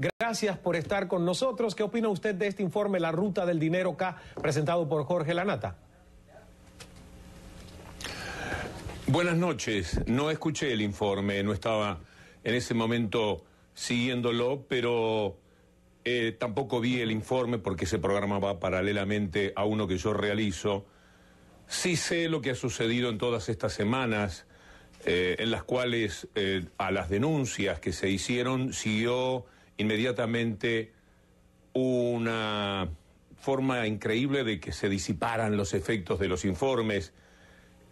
Gracias por estar con nosotros. ¿Qué opina usted de este informe, La Ruta del Dinero K, presentado por Jorge Lanata? Buenas noches. No escuché el informe, no estaba en ese momento siguiéndolo, pero eh, tampoco vi el informe porque ese programa va paralelamente a uno que yo realizo. Sí sé lo que ha sucedido en todas estas semanas, eh, en las cuales eh, a las denuncias que se hicieron siguió inmediatamente una forma increíble de que se disiparan los efectos de los informes.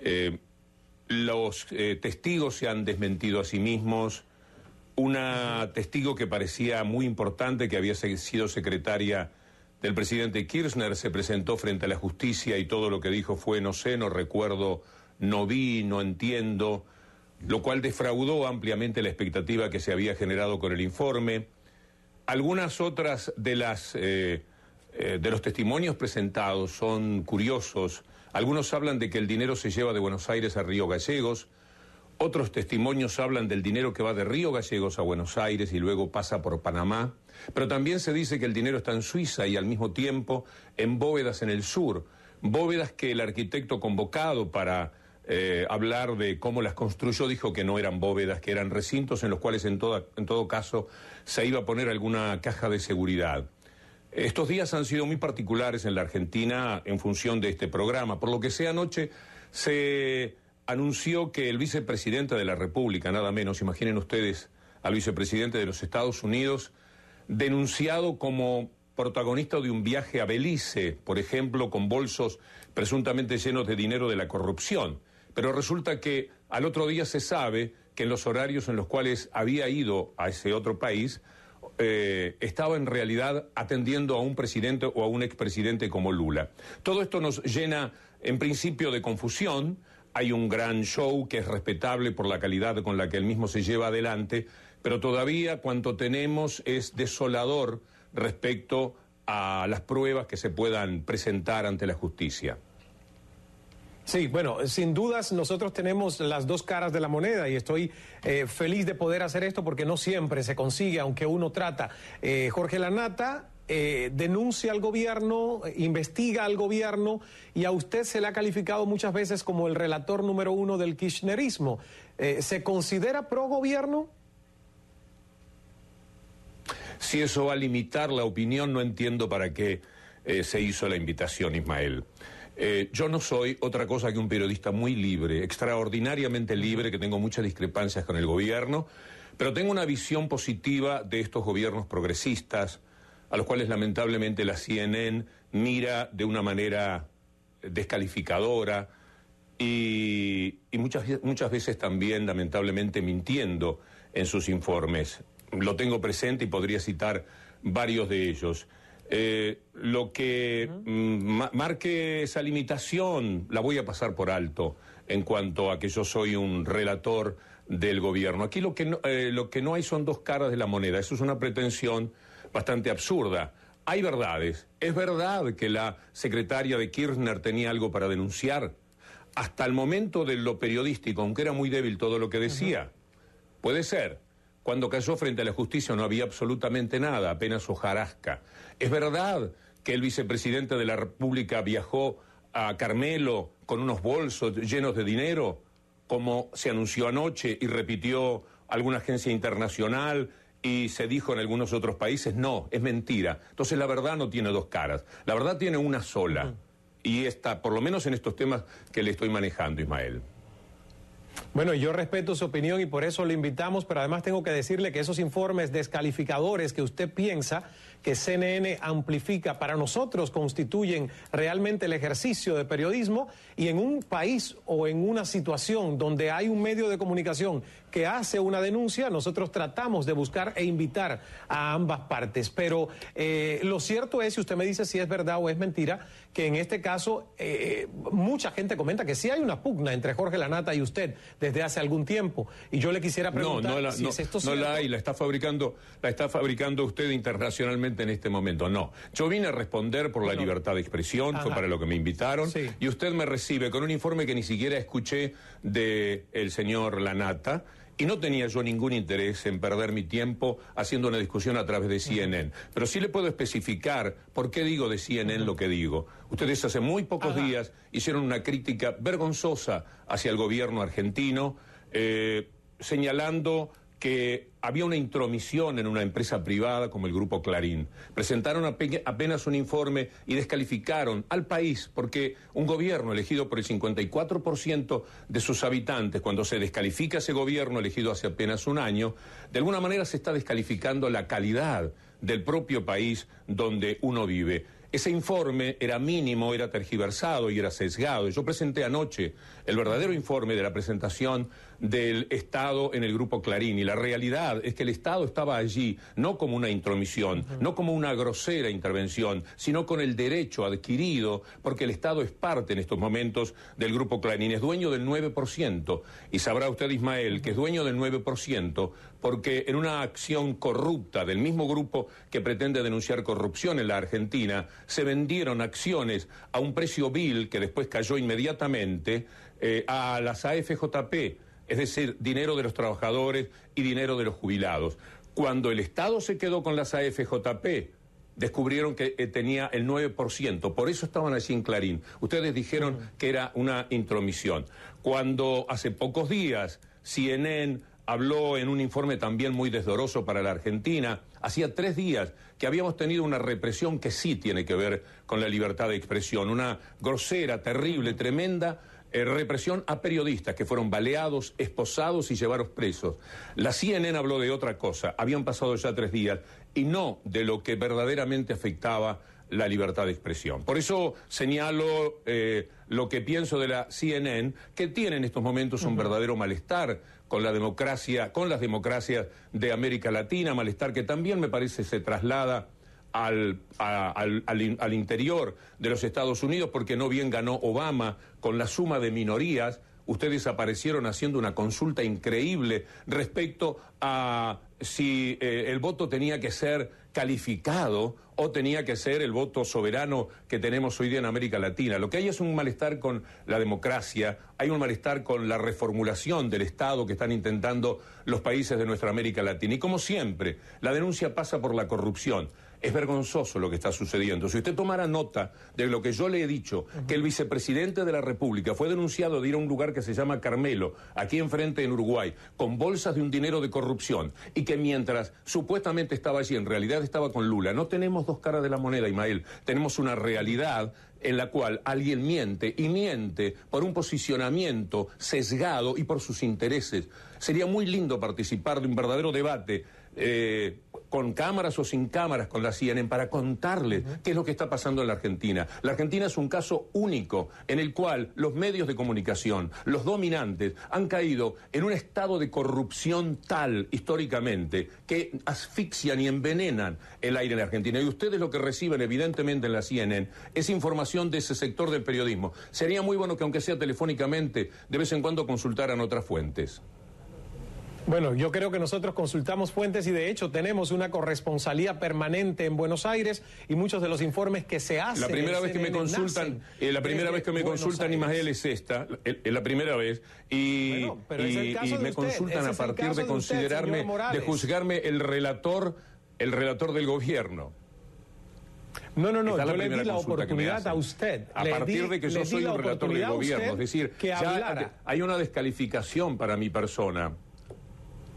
Eh, los eh, testigos se han desmentido a sí mismos. Una testigo que parecía muy importante, que había sido secretaria del presidente Kirchner, se presentó frente a la justicia y todo lo que dijo fue no sé, no recuerdo, no vi, no entiendo, lo cual defraudó ampliamente la expectativa que se había generado con el informe. Algunas otras de las eh, eh, de los testimonios presentados son curiosos. Algunos hablan de que el dinero se lleva de Buenos Aires a Río Gallegos. Otros testimonios hablan del dinero que va de Río Gallegos a Buenos Aires y luego pasa por Panamá, pero también se dice que el dinero está en Suiza y al mismo tiempo en bóvedas en el sur, bóvedas que el arquitecto convocado para eh, hablar de cómo las construyó, dijo que no eran bóvedas, que eran recintos en los cuales en, en todo caso se iba a poner alguna caja de seguridad. Estos días han sido muy particulares en la Argentina en función de este programa, por lo que sea anoche se anunció que el vicepresidente de la República, nada menos, imaginen ustedes al vicepresidente de los Estados Unidos, denunciado como protagonista de un viaje a Belice, por ejemplo, con bolsos presuntamente llenos de dinero de la corrupción. Pero resulta que al otro día se sabe que en los horarios en los cuales había ido a ese otro país, eh, estaba en realidad atendiendo a un presidente o a un expresidente como Lula. Todo esto nos llena, en principio, de confusión. Hay un gran show que es respetable por la calidad con la que él mismo se lleva adelante, pero todavía cuanto tenemos es desolador respecto a las pruebas que se puedan presentar ante la justicia. Sí, bueno, sin dudas nosotros tenemos las dos caras de la moneda y estoy eh, feliz de poder hacer esto porque no siempre se consigue, aunque uno trata. Eh, Jorge Lanata eh, denuncia al gobierno, investiga al gobierno y a usted se le ha calificado muchas veces como el relator número uno del kirchnerismo. ¿Se considera pro gobierno? Si eso va a limitar la opinión, no entiendo para qué se hizo la invitación, Ismael. Eh, yo no soy otra cosa que un periodista muy libre, extraordinariamente libre, que tengo muchas discrepancias con el gobierno, pero tengo una visión positiva de estos gobiernos progresistas, a los cuales lamentablemente la CNN mira de una manera descalificadora y, y muchas, muchas veces también lamentablemente mintiendo en sus informes. Lo tengo presente y podría citar varios de ellos. Eh, lo que mm, marque esa limitación la voy a pasar por alto en cuanto a que yo soy un relator del gobierno. Aquí eh, lo que no, hay son dos caras de la moneda. Eso es una pretensión bastante absurda. Hay verdades. Es verdad que la secretaria de Kirchner tenía algo para denunciar. Hasta el momento de lo periodístico, aunque era muy débil todo lo que decía. Puede ser. Cuando cayó frente a la justicia no había absolutamente nada, apenas hojarasca. Es verdad que el vicepresidente de la República viajó a Carmelo con unos bolsos llenos de dinero, como se anunció anoche y repitió alguna agencia internacional y se dijo en algunos otros países, no, es mentira. Entonces la verdad no tiene dos caras, la verdad tiene una sola. Y está, por lo menos en estos temas que le estoy manejando, Ismael. Bueno, yo respeto su opinión y por eso le invitamos, pero además tengo que decirle que esos informes descalificadores que usted piensa que CNN amplifica para nosotros constituyen realmente el ejercicio de periodismo y en un país o en una situación donde hay un medio de comunicación que hace una denuncia, nosotros tratamos de buscar e invitar a ambas partes. Pero eh, lo cierto es, si usted me dice si es verdad o es mentira, que en este caso eh, mucha gente comenta que sí hay una pugna entre Jorge Lanata y usted desde hace algún tiempo. Y yo le quisiera preguntar no, no la, si es esto no la hay, la está fabricando, la está fabricando usted internacionalmente en este momento. No, yo vine a responder por la libertad de expresión, fue para lo que me invitaron, y usted me recibe con un informe que ni siquiera escuché del el señor Lanata. Y no tenía yo ningún interés en perder mi tiempo haciendo una discusión a través de CNN. Pero sí le puedo especificar por qué digo de CNN lo que digo. Ustedes hace muy pocos días hicieron una crítica vergonzosa hacia el gobierno argentino, eh, señalando que había una intromisión en una empresa privada como el Grupo Clarín. Presentaron apenas un informe y descalificaron al país porque un gobierno elegido por el 54% de sus habitantes, cuando se descalifica ese gobierno elegido hace apenas un año, de alguna manera se está descalificando la calidad del propio país donde uno vive. Ese informe era mínimo, era tergiversado y era sesgado. Yo presenté anoche el verdadero informe de la presentación del Estado en el grupo Clarín. Y la realidad es que el Estado estaba allí no como una intromisión, no como una grosera intervención, sino con el derecho adquirido, porque el Estado es parte en estos momentos del grupo Clarín, es dueño del 9%. Y sabrá usted, Ismael, que es dueño del 9%, porque en una acción corrupta del mismo grupo que pretende denunciar corrupción en la Argentina, se vendieron acciones a un precio vil que después cayó inmediatamente eh, a las AFJP es decir, dinero de los trabajadores y dinero de los jubilados. Cuando el Estado se quedó con las AFJP, descubrieron que eh, tenía el 9%, por eso estaban allí en Clarín. Ustedes dijeron que era una intromisión. Cuando hace pocos días CNN habló en un informe también muy desdoroso para la Argentina, hacía tres días que habíamos tenido una represión que sí tiene que ver con la libertad de expresión, una grosera, terrible, tremenda, eh, represión a periodistas que fueron baleados, esposados y llevados presos. La CNN habló de otra cosa, habían pasado ya tres días, y no de lo que verdaderamente afectaba la libertad de expresión. Por eso señalo eh, lo que pienso de la CNN, que tiene en estos momentos un verdadero malestar con la democracia, con las democracias de América Latina, malestar que también me parece se traslada al, interior de los Estados Unidos, porque no bien ganó Obama con la suma de minorías, ustedes aparecieron haciendo una consulta increíble respecto a si eh, el voto tenía que ser calificado o tenía que ser el voto soberano que tenemos hoy día en América Latina. Lo que hay es un malestar con la democracia, hay un malestar con la reformulación del Estado que están intentando los países de nuestra América Latina. Y como siempre, la denuncia pasa por la corrupción. Es vergonzoso lo que está sucediendo. Si usted tomara nota de lo que yo le he dicho, que el vicepresidente de la República fue denunciado de ir a un lugar que se llama Carmelo, aquí enfrente en Uruguay, con bolsas de un dinero de corrupción, y que mientras supuestamente estaba allí, en realidad estaba con Lula, no tenemos dos caras de la moneda, Imael. tenemos una realidad en la cual alguien miente y miente por un posicionamiento sesgado y por sus intereses. Sería muy lindo participar de un verdadero debate. Eh, con cámaras o sin cámaras, con la CNN, para contarles qué es lo que está pasando en la Argentina. La Argentina es un caso único en el cual los medios de comunicación, los dominantes, han caído en un estado de corrupción tal históricamente que asfixian y envenenan el aire en la Argentina. Y ustedes lo que reciben, evidentemente, en la CNN es información de ese sector del periodismo. Sería muy bueno que, aunque sea telefónicamente, de vez en cuando consultaran otras fuentes. Bueno, yo creo que nosotros consultamos fuentes y de hecho tenemos una corresponsalía permanente en Buenos Aires y muchos de los informes que se hacen. La primera vez que me consultan, eh, la primera vez que me consultan él es esta, es la primera vez y, me consultan a partir de, considerarme, de juzgarme el relator, el relator del gobierno. No, no, no, yo le di la oportunidad a usted. A partir de que yo soy un relator del gobierno, es decir, que ya hay una descalificación para mi persona.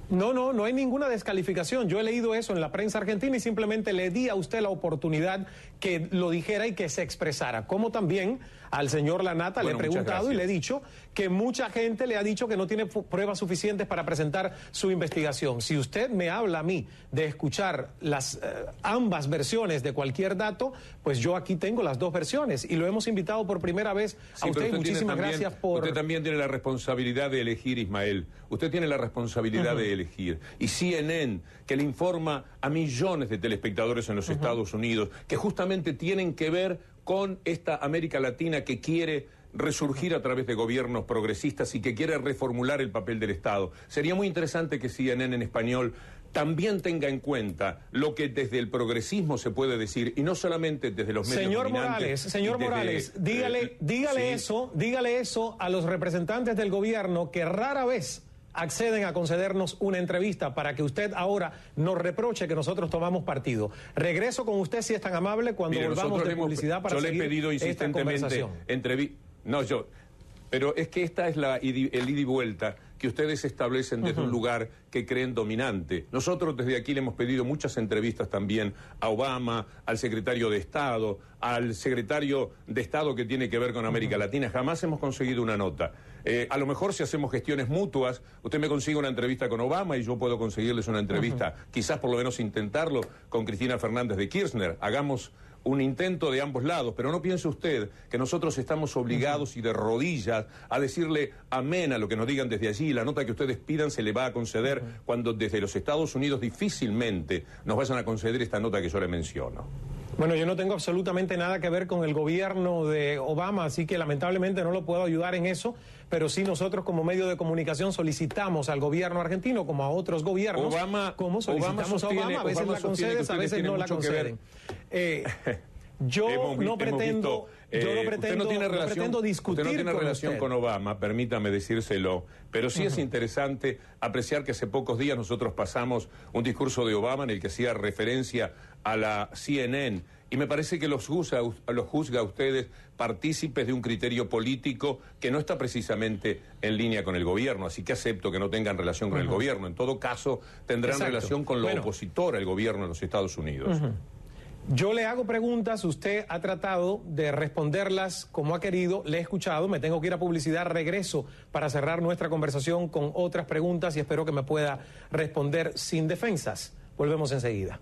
No, no, no hay ninguna descalificación. Yo he leído eso en la prensa argentina y simplemente le di a usted la oportunidad que lo dijera y que se expresara. Como también al señor Lanata le he preguntado y le he dicho que mucha gente le ha dicho que no tiene pruebas suficientes para presentar su investigación. Si usted me habla a mí de escuchar las eh, ambas versiones de cualquier dato, pues yo aquí tengo las dos versiones y lo hemos invitado por primera vez a usted. muchísimas gracias por Usted también tiene la responsabilidad de elegir Ismael. Usted tiene la responsabilidad de elegir y CNN que le informa a millones de telespectadores en los Estados Unidos que justamente tienen que ver con esta América Latina que quiere resurgir a través de gobiernos progresistas y que quiere reformular el papel del Estado. Sería muy interesante que CNN en español también tenga en cuenta lo que desde el progresismo se puede decir y no solamente desde los medios. Señor Morales, señor Morales, eh, dígale, eh, dígale eso, dígale eso a los representantes del gobierno que rara vez acceden a concedernos una entrevista para que usted ahora nos reproche que nosotros tomamos partido. Regreso con usted si es tan amable cuando volvamos de publicidad para yo le he pedido insistentemente entrevista No, yo, pero es que esta es la el ida y vuelta que ustedes establecen desde un lugar que creen dominante. Nosotros desde aquí le hemos pedido muchas entrevistas también a Obama, al secretario de Estado, al secretario de Estado que tiene que ver con América Latina. Jamás hemos conseguido una nota. Eh, a lo mejor si hacemos gestiones mutuas, usted me consigue una entrevista con Obama y yo puedo conseguirles una entrevista, quizás por lo menos intentarlo, con Cristina Fernández de Kirchner. Hagamos un intento de ambos lados, pero no piense usted que nosotros estamos obligados y de rodillas a decirle amén a lo que nos digan desde allí, la nota que ustedes pidan se le va a conceder cuando desde los Estados Unidos difícilmente nos vayan a conceder esta nota que yo le menciono. Bueno, yo no tengo absolutamente nada que ver con el gobierno de Obama, así que lamentablemente no lo puedo ayudar en eso, pero sí nosotros como medio de comunicación solicitamos al gobierno argentino, como a otros gobiernos, Obama, como solicitamos Obama a Obama, a veces la a veces no la conceden. Eh, yo no eh, pretendo, yo discutir usted no tiene relación con Obama, permítame decírselo, pero sí es interesante apreciar que hace pocos días nosotros pasamos un discurso de Obama en el que hacía referencia a la CNN y me parece que los juzga, los juzga a ustedes partícipes de un criterio político que no está precisamente en línea con el gobierno, así que acepto que no tengan relación con el gobierno. En todo caso, tendrán relación con lo opositor al gobierno de los Estados Unidos. Yo le hago preguntas, usted ha tratado de responderlas como ha querido, le he escuchado, me tengo que ir a publicidad, regreso para cerrar nuestra conversación con otras preguntas y espero que me pueda responder sin defensas. Volvemos enseguida.